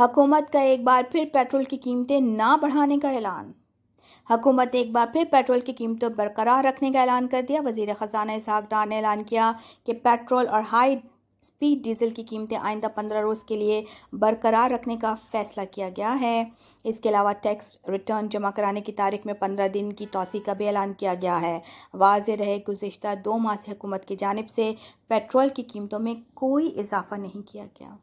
हुकूमत का एक बार फिर पेट्रोल की कीमतें ना बढ़ाने का ऐलान हुकूमत ने एक बार फिर पेट्रोल की कीमतों बरकरार रखने का ऐलान कर दिया वजीर ख़जाना इसहाक डार ने ऐलान किया कि पेट्रोल और हाई स्पीड डीजल की कीमतें आइंदा पंद्रह रोज़ के लिए बरकरार रखने का फैसला किया गया है इसके अलावा टैक्स रिटर्न जमा कराने की तारीख में पंद्रह दिन की तोसी का भी ऐलान किया गया है वाज रहे गुज्त दो माह से हुकूमत की जानब से पेट्रोल की कीमतों में कोई इजाफा नहीं किया गया